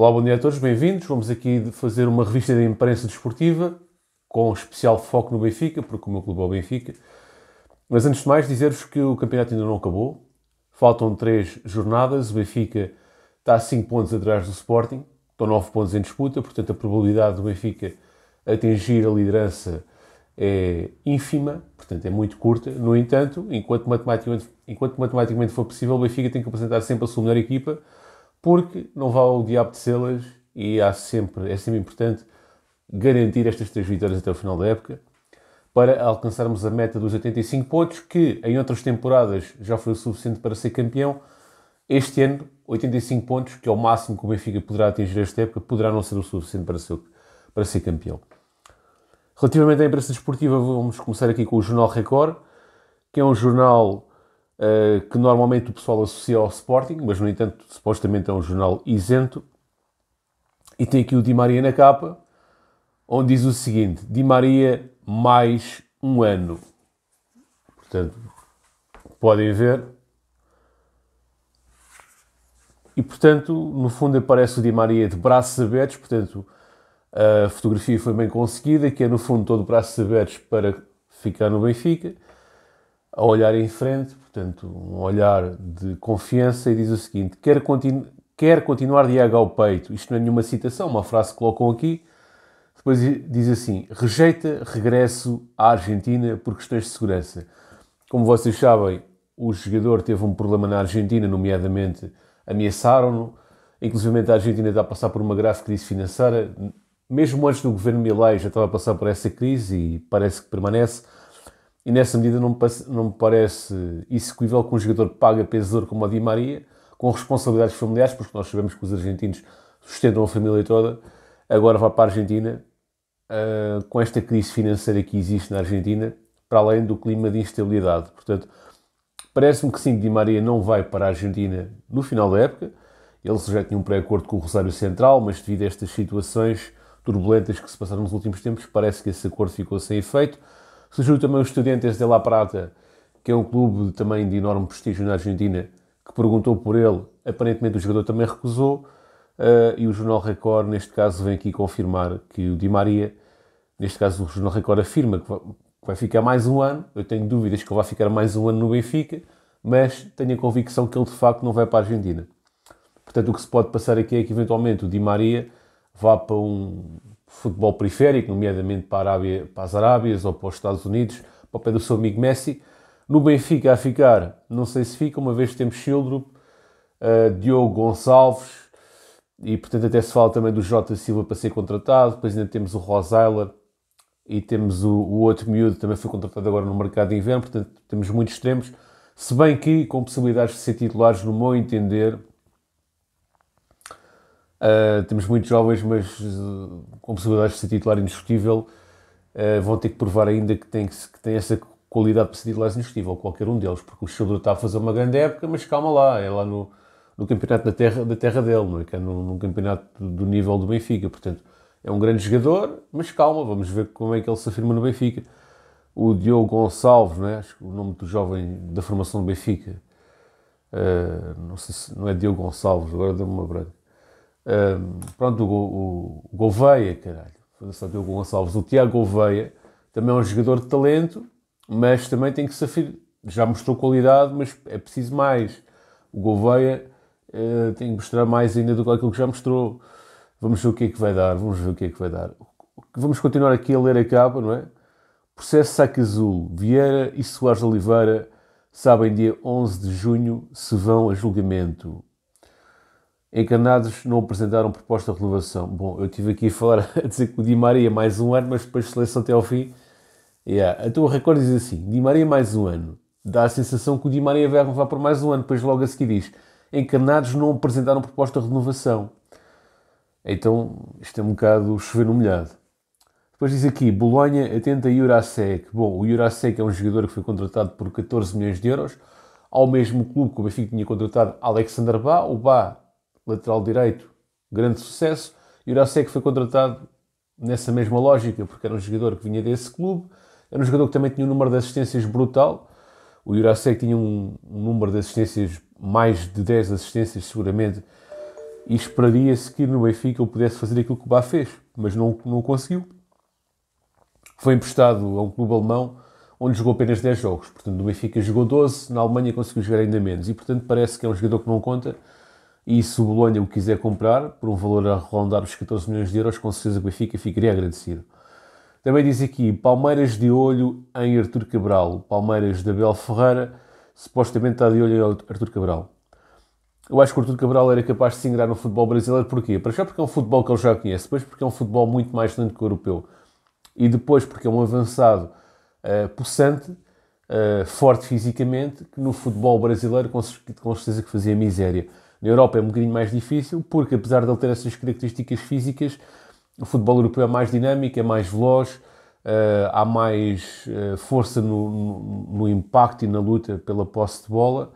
Olá, bom dia a todos, bem-vindos. Vamos aqui fazer uma revista de imprensa desportiva com especial foco no Benfica, porque o meu clube é o Benfica. Mas antes de mais, dizer-vos que o campeonato ainda não acabou. Faltam três jornadas. O Benfica está a 5 pontos atrás do Sporting, estão 9 pontos em disputa, portanto a probabilidade do Benfica atingir a liderança é ínfima, portanto é muito curta. No entanto, enquanto matematicamente, enquanto matematicamente for possível, o Benfica tem que apresentar sempre a sua melhor equipa porque não vá o diabo tecê-las e há sempre, é sempre importante garantir estas três vitórias até o final da época para alcançarmos a meta dos 85 pontos, que em outras temporadas já foi o suficiente para ser campeão. Este ano, 85 pontos, que é o máximo que o Benfica poderá atingir esta época, poderá não ser o suficiente para ser, para ser campeão. Relativamente à imprensa desportiva, vamos começar aqui com o Jornal Record, que é um jornal eh, que normalmente o pessoal associa ao Sporting, mas no entanto supostamente é um jornal isento. E tem aqui o Di Maria na capa, onde diz o seguinte: Di Maria mais um ano. Portanto, podem ver. E portanto, no fundo aparece o Di Maria de braços abertos, portanto a fotografia foi bem conseguida, que é no fundo todo braços abertos para ficar no Benfica a olhar em frente, portanto, um olhar de confiança, e diz o seguinte: quer, continu quer continuar de água ao peito. Isto não é nenhuma citação, uma frase que colocam aqui. Depois diz assim: rejeita regresso à Argentina por questões de segurança. Como vocês sabem, o jogador teve um problema na Argentina, nomeadamente ameaçaram-no. Inclusive a Argentina está a passar por uma grave crise financeira. Mesmo antes do governo Milei já estava a passar por essa crise e parece que permanece e nessa medida não me, não me parece execuível que um jogador paga pesador como o Di Maria, com responsabilidades familiares, porque nós sabemos que os argentinos sustentam a família toda, agora vá para a Argentina, uh, com esta crise financeira que existe na Argentina, para além do clima de instabilidade. Portanto, parece-me que sim, Di Maria não vai para a Argentina no final da época, ele já tinha um pré-acordo com o Rosário Central, mas devido a estas situações turbulentas que se passaram nos últimos tempos, parece que esse acordo ficou sem efeito. Surgiu também o Estudiantes de La Prata, que é um clube também de enorme prestígio na Argentina, que perguntou por ele. Aparentemente o jogador também recusou. Uh, e o Jornal Record, neste caso, vem aqui confirmar que o Di Maria, neste caso o Jornal Record afirma que vai, que vai ficar mais um ano. Eu tenho dúvidas que ele vai ficar mais um ano no Benfica, mas tenho a convicção que ele de facto não vai para a Argentina. Portanto, o que se pode passar aqui é que eventualmente o Di Maria vá para um, futebol periférico, nomeadamente para, Arábia, para as Arábias ou para os Estados Unidos, para o pé do seu amigo Messi. No Benfica a ficar, não sei se fica, uma vez temos Schildrup, uh, eh, Diogo Gonçalves, e portanto até se fala também do Jota Silva para ser contratado, depois ainda temos o Rosaila e temos o, o outro miúdo, também foi contratado agora no mercado de inverno, portanto temos muitos extremos, se bem que com possibilidades de ser titulares, no meu entender, Uh, temos muitos jovens, mas uh, com possibilidades de ser titular indiscutível, uh, vão ter que provar ainda que tem, que tem essa qualidade para ser titular indiscutível, qualquer um deles, porque o Children está a fazer uma grande época, mas calma lá, é lá no, no campeonato da terra, da terra dele, não é? que é no, campeonato do, nível do Benfica, portanto, é um grande jogador, mas calma, vamos ver como é que ele se afirma no Benfica. O Diogo Gonçalves, né? acho que o nome do jovem da formação do Benfica, ah, não, sei se, não é Diogo Gonçalves, agora deu-me uma branca pronto, o, o, Gouveia, caralho, Fundação Diogo Gonçalves, o Tiago Gouveia também é um jogador de talento, mas também tem que se afirmar. Já mostrou qualidade, mas é preciso mais. O Gouveia uh, tem que mostrar mais ainda do que aquilo que já mostrou. Vamos ver o que é que vai dar, vamos ver o que é que vai dar. Vamos continuar aqui a ler a capa, não é? Processo Saque Azul, Vieira e Soares Oliveira sabem dia 11 de junho se vão a julgamento. Encarnados não apresentaram proposta de renovação. Bom, eu estive aqui fora a dizer que o Di Maria mais um ano, mas depois seleção até ao fim. Yeah. Então o recorde diz assim: Di Maria mais um ano. Dá a sensação que o Di Maria vai renovar por mais um ano. Depois logo a seguir diz: Encarnados não apresentaram proposta de renovação. Então isto é um bocado chover no molhado. Depois diz aqui: Bolonha atenta a Jurasek. Bom, o Jurasek é um jogador que foi contratado por 14 milhões de euros. Ao mesmo clube que o Benfica tinha contratado Alexander Bá. O Bá lateral direito, grande sucesso. E o Urasek foi contratado nessa mesma lógica, porque era um jogador que vinha desse clube, era um jogador que também tinha um número de assistências brutal. O Jurasek tinha um, um, número de assistências, mais de 10 assistências seguramente, e esperaria-se que no Benfica ele pudesse fazer aquilo que o Bá fez, mas não, não conseguiu. Foi emprestado a um clube alemão onde jogou apenas 10 jogos, portanto no Benfica jogou 12, na Alemanha conseguiu jogar ainda menos, e portanto parece que é um jogador que não conta, e se o Bolonha o quiser comprar, por um valor a rondar os 14 milhões de euros, com certeza o Benfica ficaria agradecido. Também diz aqui, Palmeiras de olho em Artur Cabral. Palmeiras de Abel Ferreira, supostamente está de olho em Artur Cabral. Eu acho que o Artur Cabral era capaz de se ingrar no futebol brasileiro, porquê? Para já porque é um futebol que ele já conhece, depois porque é um futebol muito mais lento que o europeu, e depois porque é um avançado uh, possante, uh, forte fisicamente, que no futebol brasileiro com certeza que fazia miséria. Na Europa é um bocadinho mais difícil, porque apesar de ele ter essas características físicas, o futebol europeu é mais dinâmico, é mais veloz, uh, há mais uh, força no, no, no, impacto e na luta pela posse de bola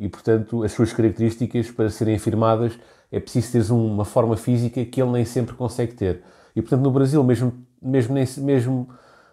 e, portanto, as suas características para serem afirmadas é preciso ter uma forma física que ele nem sempre consegue ter. E, portanto, no Brasil, mesmo, mesmo, mesmo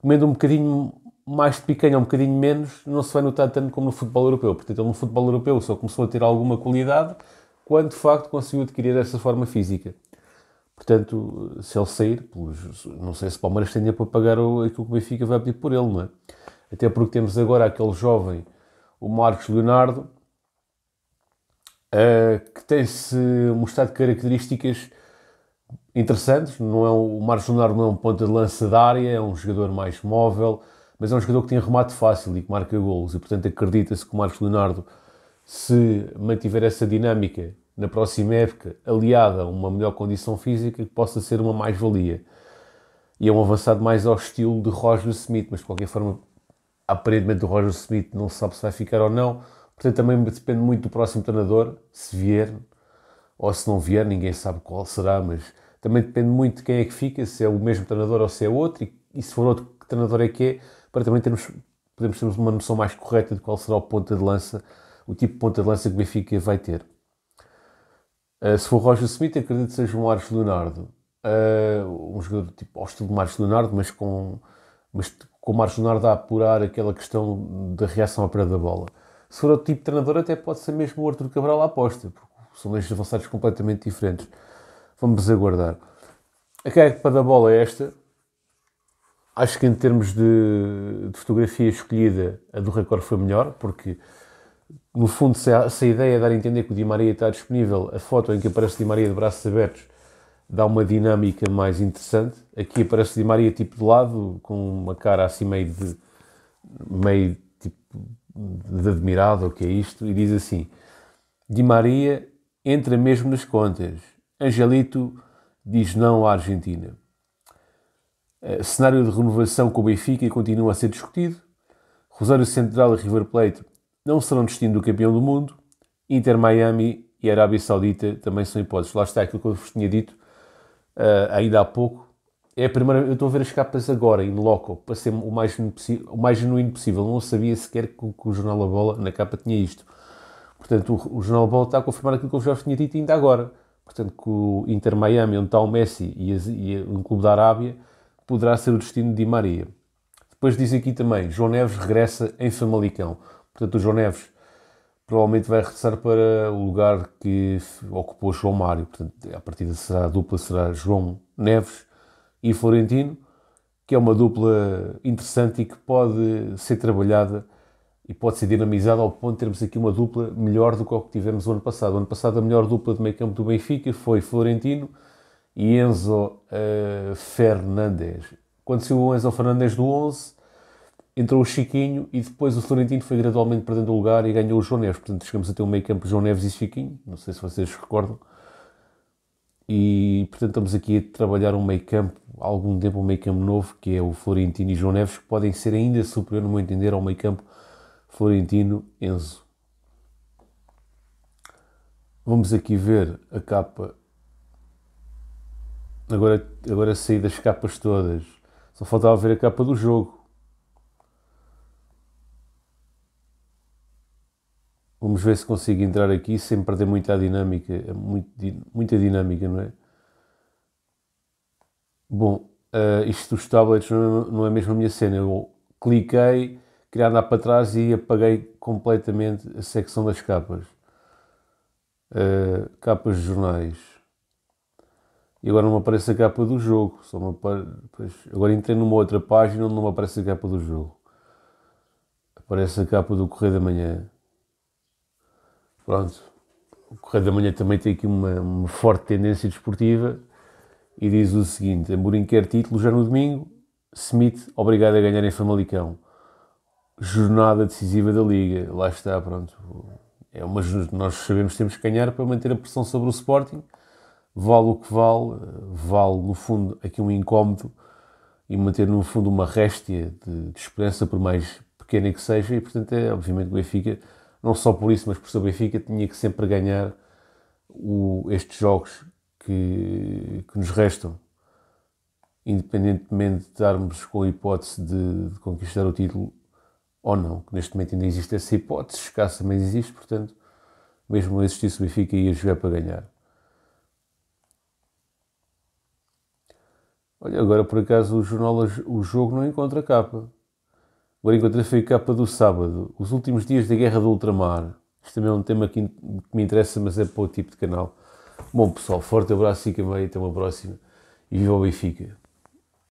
comendo um bocadinho mais de picanha, um bocadinho menos, não se vai notar tanto como no futebol europeu. Portanto, ele no futebol europeu só começou a ter alguma qualidade quando de facto conseguiu adquirir essa forma física. Portanto, se ele sair, pois, não sei se o Palmeiras tem para pagar aquilo que o Benfica vai pedir por ele, não é? Até porque temos agora aquele jovem, o Marcos Leonardo, eh, que tem-se mostrado características interessantes. Não é, o Marcos Leonardo não é um ponta de lança da área, é um jogador mais móvel, mas é um jogador que tem remate fácil e que marca golos. E, portanto, acredita-se que o Marcos Leonardo se mantiver essa dinâmica na próxima época, aliada a uma melhor condição física, que possa ser uma mais-valia. E é um avançado mais ao estilo de Roger Smith, mas de qualquer forma, aparentemente o Roger Smith não sabe se vai ficar ou não, portanto também depende muito do próximo treinador, se vier ou se não vier, ninguém sabe qual será, mas também depende muito de quem é que fica, se é o mesmo treinador ou se é outro, e, e se for outro, que treinador é que é, para também termos, podemos termos uma noção mais correta de qual será o ponto de lança o tipo de ponta de lança que o Benfica vai ter. Uh, se for Roger Smith, acredito que seja o Marcos Leonardo. Uh, um jogador tipo, ao estilo de Marcos Leonardo, mas com, mas com o Marcos Leonardo a apurar aquela questão da reação à perda da bola. Se for outro tipo de treinador, até pode ser mesmo o Arthur Cabral à aposta, porque são dois avançados completamente diferentes. Vamos aguardar. A para da bola é esta. Acho que em termos de, de fotografia escolhida, a do Record foi melhor, porque no fundo, se a, se a ideia é dar a entender que o Di Maria está disponível, a foto em que aparece o Di Maria de braços abertos dá uma dinâmica mais interessante. Aqui aparece o Di Maria tipo de lado, com uma cara assim meio de, meio tipo de admirado, o que é isto, e diz assim: Di Maria entra mesmo nas contas. Angelito diz não à Argentina. Eh, cenário de renovação com o Benfica continua a ser discutido. Rosário Central e River Plate não serão destino do campeão do mundo. Inter Miami e Arábia Saudita também são hipóteses. Lá está aquilo que eu vos tinha dito uh, ainda há pouco. É a primeira, eu estou a ver as capas agora, in loco, para ser o mais, o mais genuíno possível. Não sabia sequer que, que o Jornal da Bola na capa tinha isto. Portanto, o, o Jornal da Bola está a confirmar aquilo que eu já vos tinha dito ainda agora. Portanto, que o Inter Miami, onde está o Messi e, as, e o Clube da Arábia, poderá ser o destino de Di Maria. Depois diz aqui também, João Neves regressa em Famalicão. Portanto, o João Neves provavelmente vai regressar para o lugar que ocupou João Mário. Portanto, a partida será a dupla será João Neves e Florentino, que é uma dupla interessante e que pode ser trabalhada e pode ser dinamizada ao ponto de termos aqui uma dupla melhor do que o que tivemos o ano passado. O ano passado a melhor dupla de meio campo do Benfica foi Florentino e Enzo uh, Fernandes. Quando saiu o Enzo Fernandes do 11, entrou o Chiquinho e depois o Florentino foi gradualmente perdendo o lugar e ganhou o João Neves. Portanto, chegamos a ter um meio campo João Neves e Chiquinho, não sei se vocês recordam. E, portanto, estamos aqui a trabalhar um meio campo, algum tempo um meio campo novo, que é o Florentino e João Neves, que podem ser ainda superior, no meu entender, ao meio campo Florentino-Enzo. Vamos aqui ver a capa. Agora, agora saí das capas todas. Só faltava ver a capa do jogo. Vamos ver se consigo entrar aqui sem perder muita dinâmica, muito, muita dinâmica, não é? Bom, uh, isto dos tablets não é, não é mesmo a minha cena. Eu cliquei, queria andar para trás e apaguei completamente a secção das capas. Uh, capas de jornais. E agora não me aparece a capa do jogo. Só me aparece... Agora entrei numa outra página onde não me aparece a capa do jogo. Aparece a capa do Correio da Manhã. Pronto. O Correio da Manhã também tem aqui uma, uma forte tendência desportiva e diz o seguinte: Amorim quer título já no domingo, Smith obrigado a ganhar em Famalicão. Jornada decisiva da Liga, lá está, pronto. É uma, nós sabemos que temos que ganhar para manter a pressão sobre o Sporting. Vale o que vale, vale no fundo aqui um incómodo e manter no fundo uma réstia de, de esperança, por mais pequena que seja, e portanto é obviamente o Benfica não só por isso, mas por ser o Benfica, tinha que sempre ganhar o, estes jogos que, que, nos restam, independentemente de darmos com a hipótese de, de, conquistar o título ou não, que neste momento ainda existe essa hipótese, escassa, mas existe, portanto, mesmo existisse o Benfica ia jogar para ganhar. Olha, agora por acaso o, jornal, o jogo não encontra capa. Laringotran foi capa do sábado. Os últimos dias da guerra do ultramar. Isto também é um tema que, me interessa, mas é para outro tipo de canal. Bom, pessoal, forte abraço e que até uma próxima. E viva o Benfica!